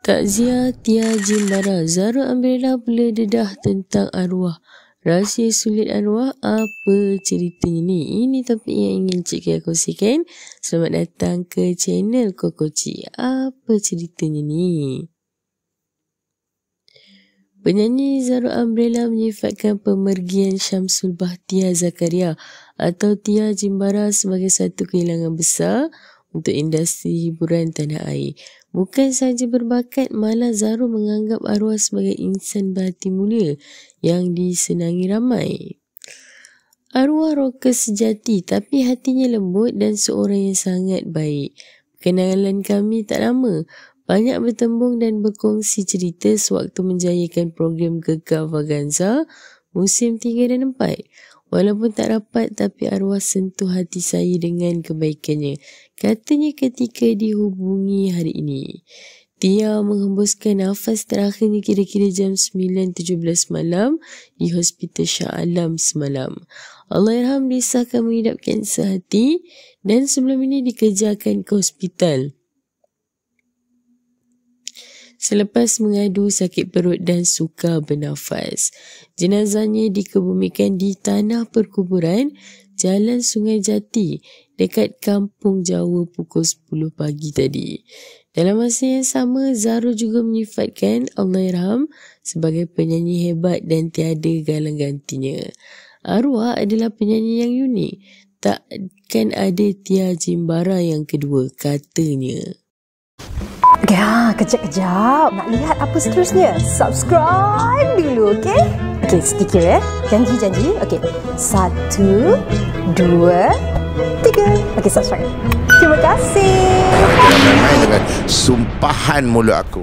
Takziah Tia Jimbara Zara Ambrella Bila Dedah Tentang Arwah Rahsia Sulit Arwah Apa ceritanya ni? Ini topik yang ingin Cik Kaya kongsikan Selamat datang ke channel Koko Cik Apa ceritanya ni? Penyanyi Zara Ambrella menyifatkan pemergian Syamsul Bahtia Zakaria atau Tia Jimbara sebagai satu kehilangan besar untuk industri hiburan tanah air. Bukan sahaja berbakat, malah Zaro menganggap arwah sebagai insan berhati mulia yang disenangi ramai. Arwah roker sejati tapi hatinya lembut dan seorang yang sangat baik. Kenalan kami tak lama. Banyak bertembung dan berkongsi cerita sewaktu menjayakan program Gegar Vaganza musim 3 dan 4. Walaupun tak rapat tapi arwah sentuh hati saya dengan kebaikannya. Katanya ketika dihubungi hari ini. Tia menghembuskan nafas terakhirnya kira-kira jam 9.17 malam di Hospital Shah Alam semalam. Allah disahkan mengidap menghidapkan sehati dan sebelum ini dikejarkan ke hospital selepas mengadu sakit perut dan suka bernafas. Jenazahnya dikebumikan di tanah perkuburan Jalan Sungai Jati dekat Kampung Jawa pukul 10 pagi tadi. Dalam masa yang sama, Zaro juga menyifatkan Allahyarham sebagai penyanyi hebat dan tiada galang gantinya. Arwah adalah penyanyi yang unik. Takkan ada Tia Jimbara yang kedua, katanya. Ya, ha, kejap-kejap. Nak lihat apa seterusnya? Subscribe dulu, okey? Okey, sedikit eh. Janji-janji. Okey. Satu, dua, tiga. Okey, subscribe. Terima kasih. Dengan sumpahan mulut aku.